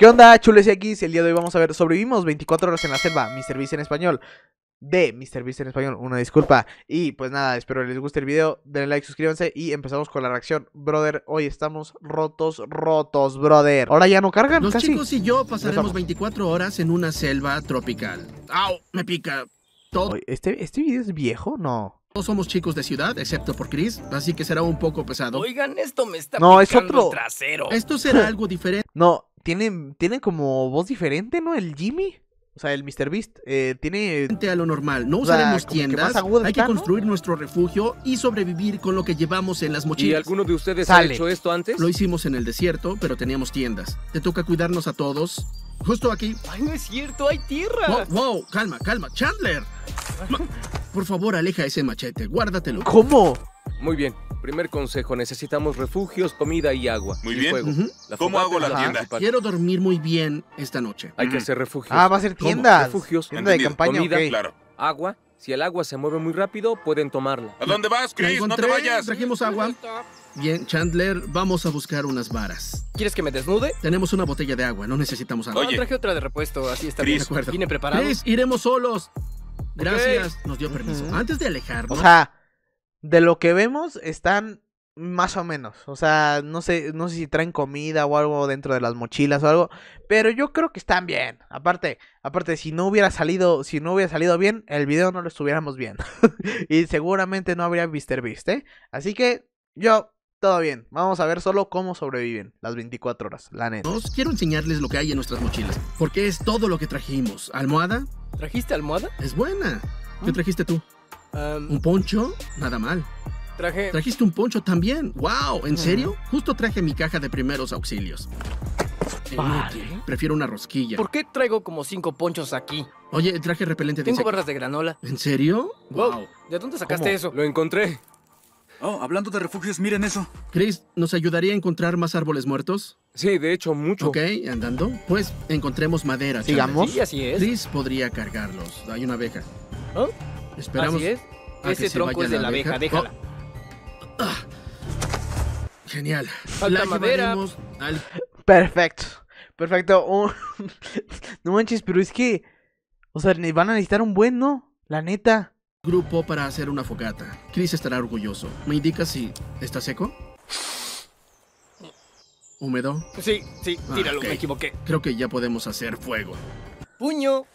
¿Qué onda, chules y El día de hoy vamos a ver Sobrevivimos 24 horas en la selva, Mr. servicio en español de Vice en español, una disculpa. Y pues nada, espero les guste el video, denle like, suscríbanse y empezamos con la reacción. Brother, hoy estamos rotos, rotos, brother. Ahora ya no cargan. Los chicos y yo pasaremos 24 horas en una selva tropical. ¡Au! Me pica. Todo. ¿Este, ¿Este video es viejo? No. Todos somos chicos de ciudad, excepto por Chris, así que será un poco pesado. Oigan, esto me está no, es otro... trasero. Esto será algo diferente. No, tiene, como voz diferente, ¿no? El Jimmy. O sea, el Mr. Beast eh, tiene... A lo normal, no usaremos tiendas, hay que construir nuestro refugio y sobrevivir con lo que llevamos en las mochilas. ¿Y alguno de ustedes ha hecho esto antes? Lo hicimos en el desierto, pero teníamos tiendas. Te toca cuidarnos a todos. Justo aquí. Ay, no es cierto, hay tierra. Wow, calma, calma. Chandler. por favor, aleja ese machete, guárdatelo. ¿Cómo? Muy bien, Primer consejo, necesitamos refugios, comida y agua. Muy bien. ¿Cómo hago la tienda? Quiero dormir muy bien esta noche. Hay que mm. hacer refugios. Ah, va a ser tienda. Refugios. Tienda de campaña, claro. agua. Si el agua se mueve muy rápido, pueden tomarla. ¿A dónde vas, Chris? No te vayas. Trajimos agua. Bien, Chandler, vamos a buscar unas varas. ¿Quieres que me desnude? Tenemos una botella de agua, no necesitamos agua. Ah, traje otra de repuesto, así está bien. Vine preparado. Chris, iremos solos. Gracias, nos dio permiso. Antes de alejarnos de lo que vemos están más o menos. O sea, no sé, no sé si traen comida o algo dentro de las mochilas o algo. Pero yo creo que están bien. Aparte, aparte, si no hubiera salido, si no hubiera salido bien, el video no lo estuviéramos bien y seguramente no habría MrBeast, Beast, ¿eh? Así que yo. Todo bien, vamos a ver solo cómo sobreviven las 24 horas, la neta. quiero enseñarles lo que hay en nuestras mochilas, porque es todo lo que trajimos. ¿Almohada? ¿Trajiste almohada? Es buena. ¿Qué mm. trajiste tú? ¿Un poncho? Nada mal. Traje... ¿Trajiste un poncho también? ¡Wow! ¿En serio? Justo traje mi caja de primeros auxilios. Vale. Prefiero una rosquilla. ¿Por qué traigo como cinco ponchos aquí? Oye, traje repelente de Cinco barras de granola. ¿En serio? Wow. ¿De dónde sacaste eso? Lo encontré. Oh, hablando de refugios, miren eso. Chris, ¿nos ayudaría a encontrar más árboles muertos? Sí, de hecho, mucho. Ok, andando. Pues encontremos madera. Sigamos. Sí, así es. Chris podría cargarlos. Hay una abeja. Esperamos. Así Ese tronco es de la abeja, déjala. Oh. Ah. Genial. la madera. Perfecto. Perfecto. no manches, pero es que. O sea, van a necesitar un buen, ¿no? La neta. Grupo para hacer una fogata. Chris estará orgulloso. ¿Me indica si está seco? ¿Húmedo? Sí, sí, ah, tíralo, me equivoqué. Creo que ya podemos hacer fuego. ¡Puño!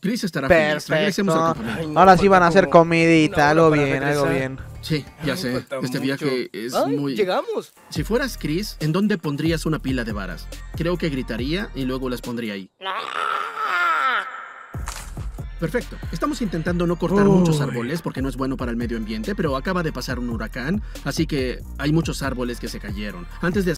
Chris estará Perfecto. Ahora sí van a hacer comidita, algo bien, algo bien. Sí, ya sé. Este viaje es muy. ¡Llegamos! Si fueras Chris, ¿en dónde pondrías una pila de varas? Creo que gritaría y luego las pondría ahí. Perfecto. Estamos intentando no cortar muchos árboles porque no es bueno para el medio ambiente, pero acaba de pasar un huracán, así que hay muchos árboles que se cayeron. Antes de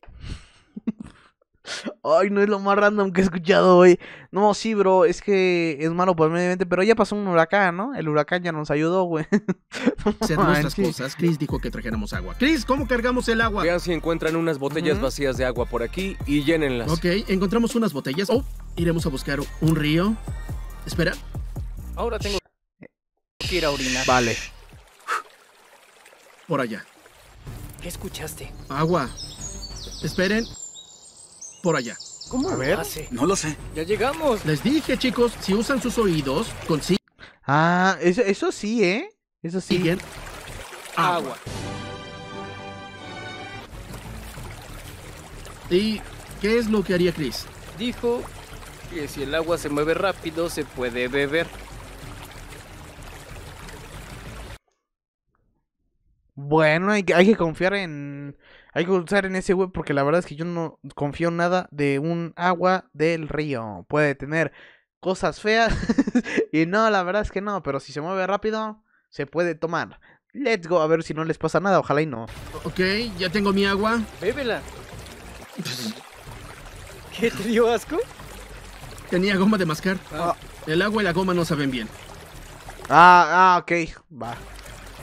Ay, no es lo más random que he escuchado hoy. No, sí, bro, es que es malo por medio ambiente, pero ya pasó un huracán, ¿no? El huracán ya nos ayudó, güey. Hacer nuestras cosas. Chris dijo que trajéramos agua. Chris, ¿cómo cargamos el agua? Vean si encuentran unas botellas vacías de agua por aquí y llénenlas. Ok, encontramos unas botellas. Oh, iremos a buscar un río. Espera. Ahora tengo que ir a orinar. Vale. Por allá. ¿Qué escuchaste? Agua. Esperen por allá. ¿Cómo A ver, ah, no lo sé. Ya llegamos. Les dije, chicos, si usan sus oídos, consiguen. Ah, eso, sí, ¿eh? Eso sí. agua. ¿Y qué es lo que haría Chris? Dijo que si el agua se mueve rápido, se puede beber. bueno, hay que, confiar en. Hay que usar en ese web porque la verdad es que yo no confío en nada de un agua del río. Puede tener cosas feas. y no, la verdad es que no. Pero si se mueve rápido, se puede tomar. Let's go, a ver si no les pasa nada. Ojalá y no. Ok, ya tengo mi agua. Bébela. ¿Qué te dio asco? Tenía goma de mascar. Ah. El agua y la goma no saben bien. Ah, ah, ok. Va.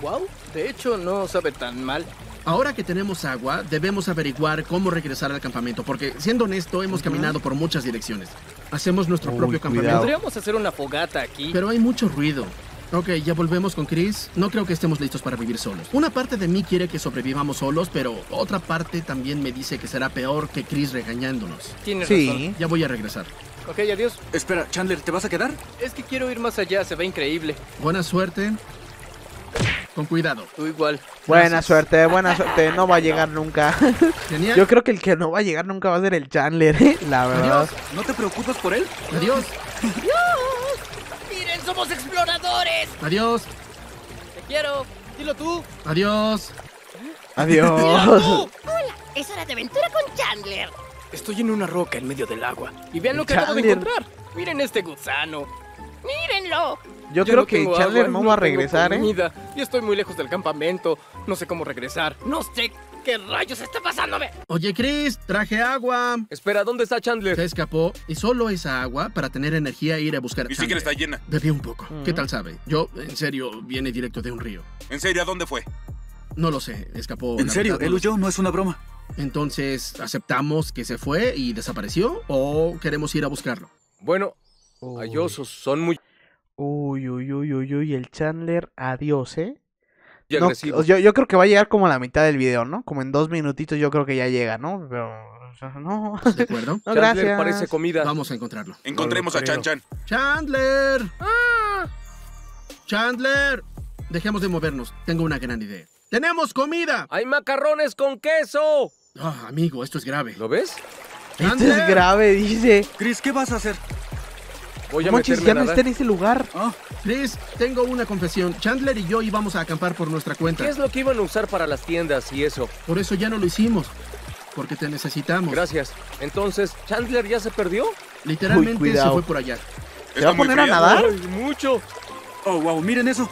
Wow, de hecho no sabe tan mal. Ahora que tenemos agua, debemos averiguar cómo regresar al campamento, porque siendo honesto, hemos caminado por muchas direcciones. Hacemos nuestro propio campamento. Podríamos hacer una fogata aquí. Pero hay mucho ruido. Ok, ya volvemos con Chris. No creo que estemos listos para vivir solos. Una parte de mí quiere que sobrevivamos solos, pero otra parte también me dice que será peor que Chris regañándonos. Tienes sí. razón. Ya voy a regresar. Ok, adiós. Espera, Chandler, ¿te vas a quedar? Es que quiero ir más allá, se ve increíble. Buena suerte. Con cuidado. Tú igual. Buena suerte, buena suerte. No va a llegar nunca. Yo creo que el que no va a llegar nunca va a ser el Chandler, ¿eh? la verdad. No te preocupes por él. Adiós. Adiós. Miren, somos exploradores. Adiós. Te quiero. Dilo tú. Adiós. Adiós. Hola, es hora de aventura con Chandler. Estoy en una roca en medio del agua. Y vean lo que acabo de encontrar. Miren este gusano. ¡Mírenlo! Yo, creo que Chandler no va a regresar, ¿eh? Y estoy muy lejos del campamento. No sé cómo regresar. No sé qué rayos está pasándome. Oye, Chris, traje agua. Espera, ¿dónde está Chandler? Se escapó y solo esa agua para tener energía e ir a buscar a sí que está llena. Bebí un poco. ¿Qué tal sabe? Yo, en serio, viene directo de un río. ¿En serio? ¿A dónde fue? No lo sé, escapó. ¿En serio? ¿Él huyó? No es una broma. Entonces, ¿aceptamos que se fue y desapareció o queremos ir a buscarlo? Bueno, ellos son muy Uy, uy, uy, uy, el Chandler, adiós, ¿eh? yo, creo que va a llegar como a la mitad del video, ¿no? Como en dos minutitos yo creo que ya llega, ¿no? Pero no. ¿De acuerdo? Chandler parece comida. Vamos a encontrarlo. Encontremos a Chan Chan. ¡Chandler! ¡Ah! ¡Chandler! Dejemos de movernos. Tengo una gran idea. ¡Tenemos comida! ¡Hay macarrones con queso! Ah, amigo, esto es grave. ¿Lo ves? ¡Chandler! Esto es grave, dice. Chris, ¿qué vas a hacer? Voy ya no está en ese lugar. Chris, ah, tengo una confesión. Chandler y yo íbamos a acampar por nuestra cuenta. ¿Qué es lo que iban a usar para las tiendas y eso? Por eso ya no lo hicimos. Porque te necesitamos. Gracias. Entonces, ¿Chandler ya se perdió? Literalmente se fue por allá. ¿Se va a poner a nadar? mucho. Oh, wow, miren eso.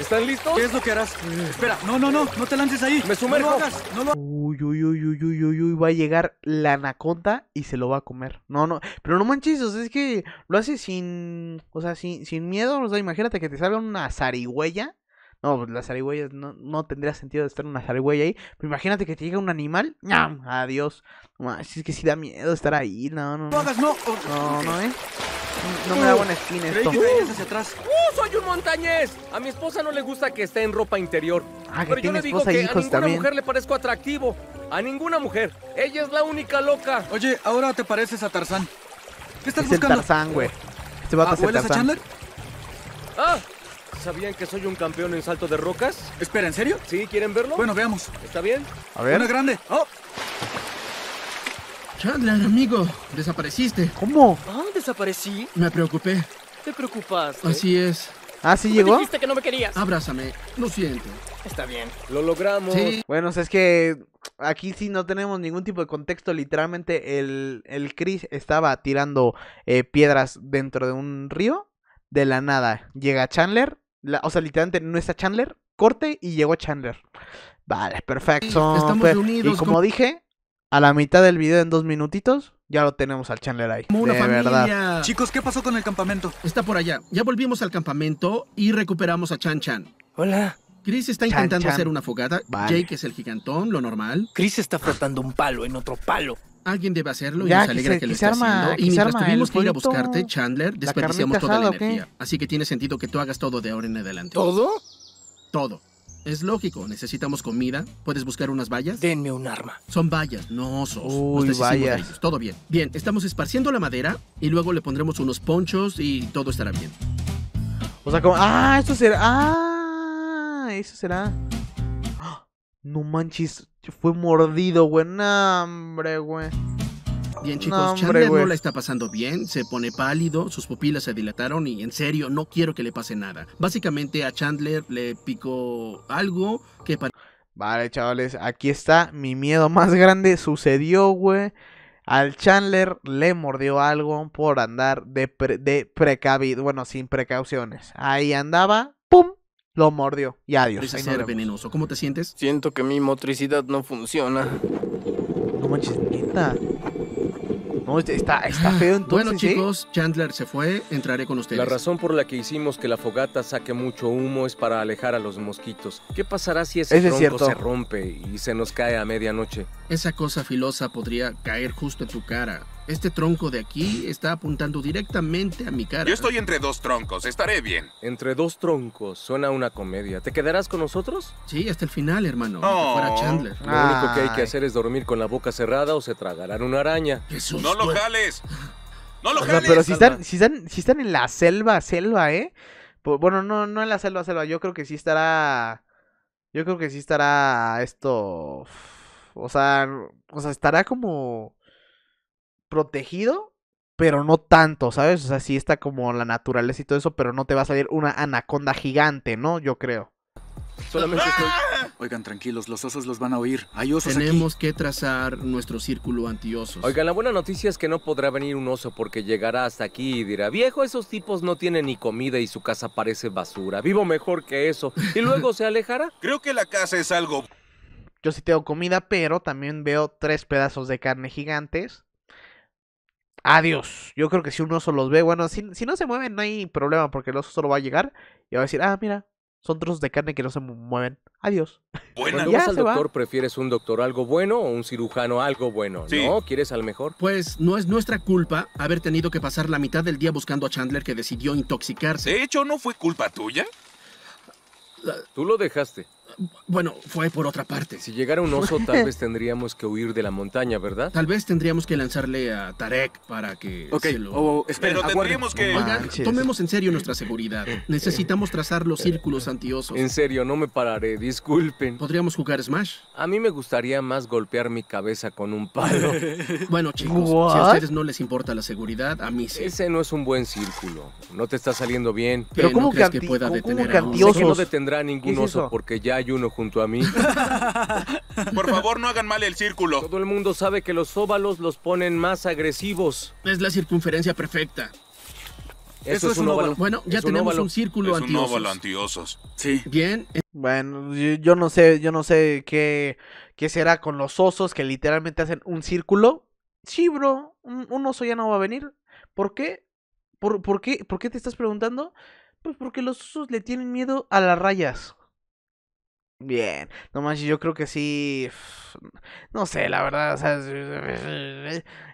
¿Están listos? ¿Qué es lo que harás? Espera, no, no, no, no te lances ahí. Me sumerjo. No lo no Uy, uy, uy, uy, uy, uy, va a llegar la anaconda y se lo va a comer. No, no, pero no manches, o sea, es que lo hace sin, o sea, sin, sin miedo, o sea, imagínate que te salga una zarigüeya. No, pues la zarigüeya no, no tendría sentido de estar una zarigüeya ahí. Pero imagínate que te llega un animal. ¡Nam! Adiós. Así es que sí da miedo estar ahí. No, no. No, no, no, no, eh. No me da uh, buena esto. atrás. Uh, a mi esposa no le gusta que esté en ropa interior. Ah, Pero yo le digo que a ninguna mujer le parezco atractivo. A ninguna mujer. Ella es la única loca. Oye, ahora te pareces a Tarzán. ¿Qué estás buscando? El Tarzán, güey. Este va a pasar a Chandler? Ah, ¿Sabían que soy un campeón en salto de rocas? Espera, ¿en serio? Sí, ¿quieren verlo? Bueno, veamos. ¿Está bien? A ver. grande. ¡Oh! Chandler, amigo, desapareciste. ¿Cómo? Ah, desaparecí. Me preocupé. ¿Te preocupaste? Así es. Ah, sí llegó. dijiste que no me querías. Abrázame, lo siento. Está bien. Lo logramos. Bueno, es que aquí sí no tenemos ningún tipo de contexto. Literalmente, el, Chris estaba tirando eh, piedras dentro de un río. De la nada llega Chandler. o sea, literalmente no está Chandler. Corte y llegó Chandler. Vale, perfecto. estamos y como dije, a la mitad del video en dos minutitos ya lo tenemos al Chandler ahí. de verdad. Chicos, ¿qué pasó con el campamento? Está por allá. Ya volvimos al campamento y recuperamos a Chan Chan. Hola. Chris está intentando hacer una fogata. Jake es el gigantón, lo normal. Chris está frotando un palo en otro palo. Alguien debe hacerlo y nos alegra que, lo esté haciendo. Y mientras tuvimos que ir a buscarte, Chandler, desperdiciamos toda la energía. Así que tiene sentido que tú hagas todo de ahora en adelante. ¿Todo? Todo. Es lógico, necesitamos comida. ¿Puedes buscar unas vallas? Denme un arma. Son vallas, no osos. Uy, vallas. Todo bien. Bien, estamos esparciendo la madera y luego le pondremos unos ponchos y todo estará bien. O sea, como... ¡Ah! Esto será... ¡Ah! Eso será... ¡Ah! No manches, fue mordido, güey. hambre, hombre, güey. Bien, chicos, Chandler no la está pasando bien, se pone pálido, sus pupilas se dilataron y en serio, no quiero que le pase nada. Básicamente a Chandler le picó algo que para... Vale, chavales, aquí está mi miedo más grande, sucedió, güey. Al Chandler le mordió algo por andar de, pre de precavido, bueno, sin precauciones. Ahí andaba, ¡pum! Lo mordió y adiós. venenoso. ¿Cómo te sientes? Siento que mi motricidad no funciona. No manches, neta. No, está, está feo ah, entonces. Bueno, ¿eh? chicos, Chandler se fue, entraré con ustedes. La razón por la que hicimos que la fogata saque mucho humo es para alejar a los mosquitos. ¿Qué pasará si ese, tronco se rompe y se nos cae a medianoche? Esa cosa filosa podría caer justo en tu cara. Este tronco de aquí está apuntando directamente a mi cara. Yo estoy entre dos troncos, estaré bien. Entre dos troncos, suena una comedia. ¿Te quedarás con nosotros? Sí, hasta el final, hermano. Para oh. Chandler. Lo único que hay que hacer es dormir con la boca cerrada o se tragarán una araña. Jesús, ¡No lo jales! ¡No lo jales! pero si están, si, están, si están en la selva, selva, ¿eh? Bueno, no, no en la selva, selva. Yo creo que sí estará. Yo creo que sí estará esto. O sea, o sea, estará como protegido, pero no tanto, ¿sabes? O sea, sí está como la naturaleza y todo eso, pero no te va a salir una anaconda gigante, ¿no? Yo creo. Solamente ¡Ah! Oigan, tranquilos, los osos los van a oír. Hay osos Tenemos que trazar nuestro círculo antiosos. Oigan, la buena noticia es que no podrá venir un oso porque llegará hasta aquí y dirá, viejo, esos tipos no tienen ni comida y su casa parece basura. Vivo mejor que eso. Y luego se alejará. Creo que la casa es algo... Yo sí tengo comida, pero también veo tres pedazos de carne gigantes Adiós. Yo creo que si un oso los ve, bueno, si, si no se mueven no hay problema porque el oso solo va a llegar y va a decir, ah, mira, son trozos de carne que no se mueven. Adiós. Bueno, ¿ya doctor, ¿prefieres un doctor algo bueno o un cirujano algo bueno? ¿No? ¿Quieres al mejor? Pues no es nuestra culpa haber tenido que pasar la mitad del día buscando a Chandler que decidió intoxicarse. De hecho, ¿no fue culpa tuya? Tú lo dejaste. Bueno, fue por otra parte. Si llegara un oso, tal vez tendríamos que huir de la montaña, ¿verdad? Tal vez tendríamos que lanzarle a Tarek para que. Okay. se lo... Pero que. Ah, tomemos en serio nuestra seguridad. Eh, Necesitamos eh, trazar los eh, círculos antiosos. En serio, no me pararé, disculpen. ¿Podríamos jugar Smash? A mí me gustaría más golpear mi cabeza con un palo. bueno, chicos, si a ustedes no les importa la seguridad, a mí sí. Ese no es un buen círculo. No te está saliendo bien. Pero ¿cómo que pueda detener a un no detendrá ningún oso porque ya junto a mí. Por favor, no hagan mal el círculo. Todo el mundo sabe que los óvalos los ponen más agresivos. Es la circunferencia perfecta. Eso, es un óvalo. Bueno, ya tenemos un, círculo antiosos. Sí. Bien. Bueno, yo, no sé, yo no sé qué, qué será con los osos que literalmente hacen un círculo. Sí, bro, un, oso ya no va a venir. ¿Por qué? ¿Por, por qué? por qué por qué te estás preguntando? Pues porque los osos le tienen miedo a las rayas. Bien, nomás yo creo que sí. No sé, la verdad, o sea,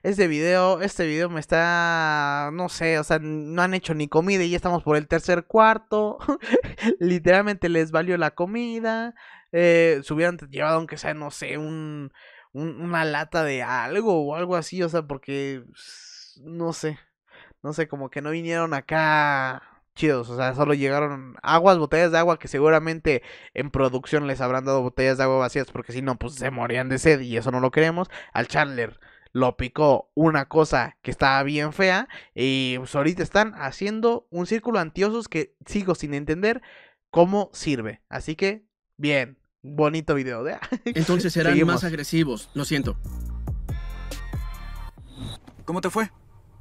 este video, este video me está, no sé, o sea, no han hecho ni comida y ya estamos por el tercer cuarto. Literalmente les valió la comida. Eh, se hubieran llevado, aunque sea, no sé, un, una lata de algo o algo así, o sea, porque, no sé, no sé, como que no vinieron acá chidos. O sea, solo llegaron aguas, botellas de agua que seguramente en producción les habrán dado botellas de agua vacías porque si no, pues se morían de sed y eso no lo queremos. Al Chandler lo picó una cosa que estaba bien fea y pues ahorita están haciendo un círculo antiosos que sigo sin entender cómo sirve. Así que, bien, bonito video. de ¿eh? Entonces serán más agresivos, lo siento. ¿Cómo te fue?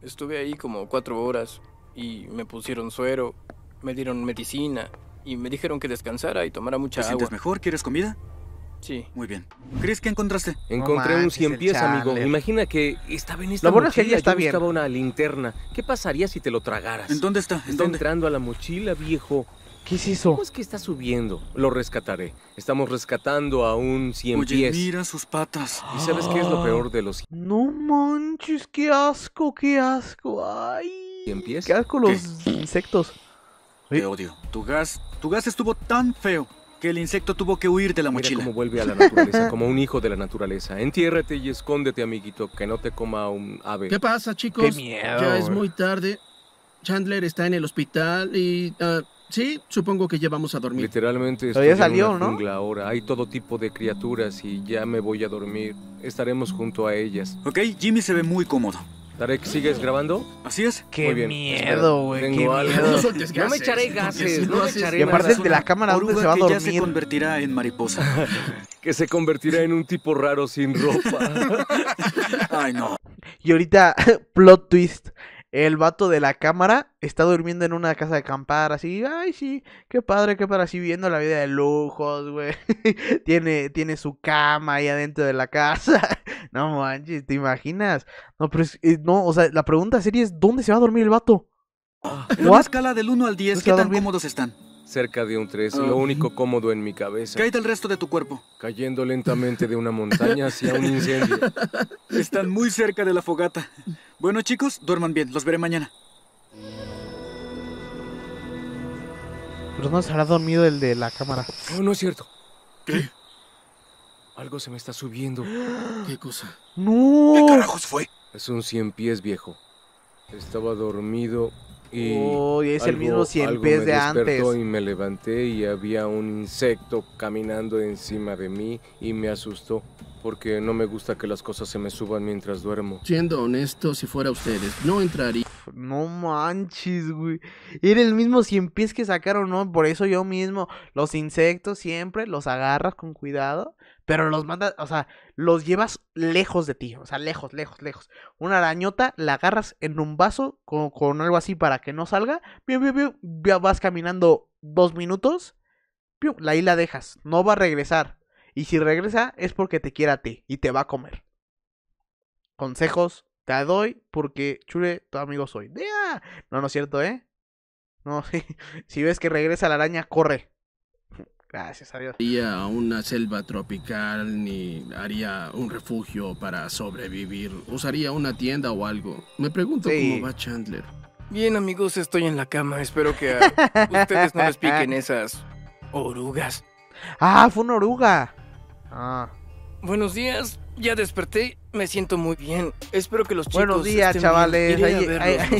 Estuve ahí como cuatro horas y me pusieron suero, me dieron medicina y me dijeron que descansara y tomara mucha agua. ¿Te sientes mejor? ¿Quieres comida? Sí. Muy bien. ¿Crees que encontraste? Encontré un cien pies, amigo. Imagina que estaba en esta la mochila. está yo una linterna. ¿Qué pasaría si te lo tragaras? ¿En dónde está? ¿En está entrando a la mochila, viejo. ¿Qué es eso? ¿Cómo es pues, que está subiendo? Lo rescataré. Estamos rescatando a un cien Oye, mira sus patas. ¿Y sabes qué es lo ah. peor de los... No manches, qué asco, qué asco. Ay empieza? ¿Qué los insectos? Te odio. Tu gas, tu gas estuvo tan feo que el insecto tuvo que huir de la mochila. vuelve a la como un hijo de la naturaleza. Entiérrate y escóndete, amiguito, que no te coma un ave. ¿Qué pasa, chicos? Ya es muy tarde. Chandler está en el hospital y... Ah, sí, supongo que llevamos a dormir. Literalmente estoy salió, en una jungla ahora. Hay todo tipo de criaturas y ya me voy a dormir. Estaremos junto a ellas. Ok, Jimmy se ve muy cómodo. ¿sigues grabando? Así es. Qué miedo, güey. No, me echaré gases, no, me echaré Y aparte de la cámara, ¿dónde se va a dormir? Que ya se convertirá en mariposa. que se convertirá en un tipo raro sin ropa. Ay, no. Y ahorita, plot twist. El vato de la cámara está durmiendo en una casa de acampar, así, ay, sí, qué padre, qué padre, así viendo la vida de lujos, güey. tiene, tiene su cama ahí adentro de la casa. No manches, ¿te imaginas? No, pero es, eh, no, o sea, la pregunta seria es: ¿dónde se va a dormir el vato? Ah, en una escala del 1 al 10, ¿qué tan cómodos están? Cerca de un 3, lo único cómodo en mi cabeza. Cae del resto de tu cuerpo. Cayendo lentamente de una montaña hacia un incendio. Están muy cerca de la fogata. Bueno, chicos, duerman bien. Los veré mañana. Pero no se habrá dormido el de la cámara. No, no es cierto. ¿Qué? Algo se me está subiendo. ¿Qué cosa? ¡No! ¿Qué carajos fue? Es un cien pies viejo. Estaba dormido y. Oh, es el mismo cien pies de antes. Y me levanté y había un insecto caminando encima de mí y me asustó porque no me gusta que las cosas se me suban mientras duermo. Siendo honesto, si fuera ustedes, no entraría. No manches, güey. Era el mismo empiezas pies que sacaron, ¿no? Por eso yo mismo, los insectos siempre los agarras con cuidado, pero los mandas, o sea, los llevas lejos de ti, o sea, lejos, lejos, lejos. Una arañota la agarras en un vaso con, con algo así para que no salga, bien, vas caminando dos minutos, ahí la dejas, no va a regresar y si regresa es porque te quiere a ti y te va a comer. Consejos te doy porque chule, tu amigo soy. No, no es cierto, ¿eh? No, sí. Si ves que regresa la araña, corre. Gracias a Dios. Haría una selva tropical, ni haría un refugio para sobrevivir. Usaría una tienda o algo. Me pregunto cómo va Chandler. Bien, amigos, estoy en la cama. Espero que ustedes no les piquen esas orugas. Ah, fue una oruga. Ah. Buenos días, ya desperté. Me siento muy bien. Espero que los chicos. Buenos días, chavales.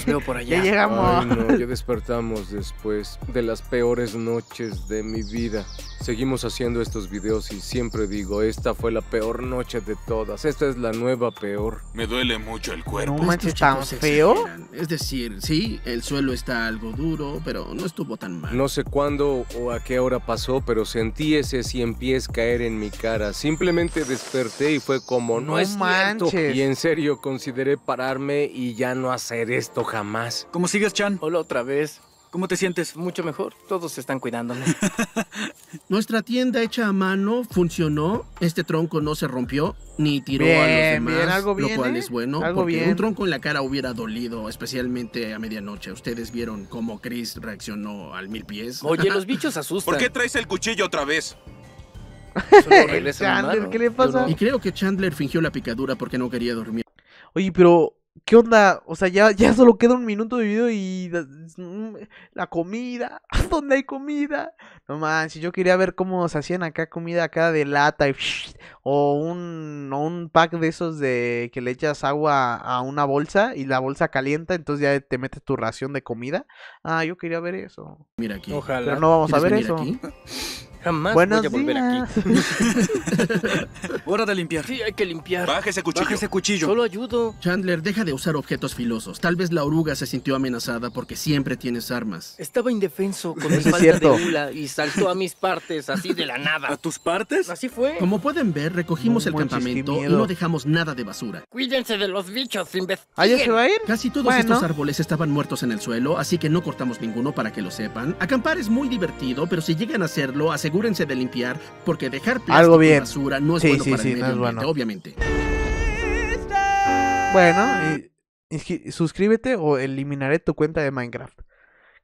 veo por allá. Ya llegamos. ya despertamos después de las peores noches de mi vida. Seguimos haciendo estos videos y siempre digo: Esta fue la peor noche de todas. Esta es la nueva peor. Me duele mucho el cuerpo. No feo. Es decir, sí, el suelo está algo duro, pero no estuvo tan mal. No sé cuándo o a qué hora pasó, pero sentí ese cien pies caer en mi cara. Simplemente desperté y fue como: No, no es mal y en serio, consideré pararme y ya no hacer esto jamás. ¿Cómo sigues, Chan? Hola otra vez. ¿Cómo te sientes? Mucho mejor. Todos están cuidándome. Nuestra tienda hecha a mano funcionó. Este tronco no se rompió ni tiró a los demás, bien, algo bien, lo cual ¿eh? es bueno. un tronco en la cara hubiera dolido, especialmente a medianoche. Ustedes vieron cómo Chris reaccionó al mil pies. Oye, los bichos asustan. ¿Por qué traes el cuchillo otra vez? Chandler, ¿qué le Y creo que Chandler fingió la picadura porque no quería dormir. Oye, pero ¿qué onda? O sea, ya, solo queda un minuto de video y mm, la comida, ¿dónde hay comida? No man, si yo quería ver cómo se hacían acá comida acá de lata o un un pack de esos de que le echas agua a una bolsa y la bolsa calienta, entonces ya te metes tu ración de comida. Ah, yo quería ver eso. Mira aquí. Ojalá. Pero no vamos a ver eso. Jamás voy a volver aquí. Hora de limpiar. Sí, hay que limpiar. Bájese ese cuchillo. Baja ese cuchillo. Solo ayudo. Chandler, deja de usar objetos filosos. Tal vez la oruga se sintió amenazada porque siempre tienes armas. Estaba indefenso con mi falta de hula y saltó a mis partes así de la nada. ¿A tus partes? Así fue. Como pueden ver, recogimos el campamento y no dejamos nada de basura. Cuídense de los bichos, sin ¿Allá se va a ir? Casi todos estos árboles estaban muertos en el suelo, así que no cortamos ninguno para que lo sepan. Acampar es muy divertido, pero si llegan a hacerlo, hace asegúrense de limpiar porque dejar Algo bien. basura no es bueno bueno. obviamente. Bueno, suscríbete o eliminaré tu cuenta de Minecraft.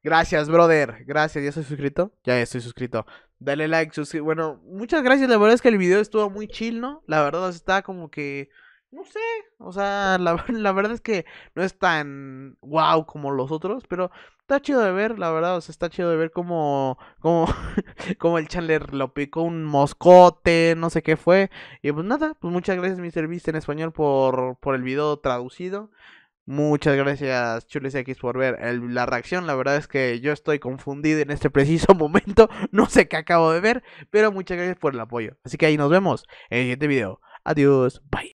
Gracias, brother. Gracias, ¿ya estoy suscrito? Ya estoy suscrito. Dale like, suscríbete. Bueno, muchas gracias. La verdad es que el video estuvo muy chill, ¿no? La verdad, está como que no sé, o sea, la, verdad es que no es tan wow como los otros, pero está chido de ver, la verdad, o sea, está chido de ver como, como, como el Chandler lo picó un moscote, no sé qué fue, y pues nada, pues muchas gracias Mr. Beast en español por, por el video traducido. Muchas gracias, Chules X, por ver la reacción. La verdad es que yo estoy confundido en este preciso momento. No sé qué acabo de ver, pero muchas gracias por el apoyo. Así que ahí nos vemos en el siguiente video. Adiós, bye.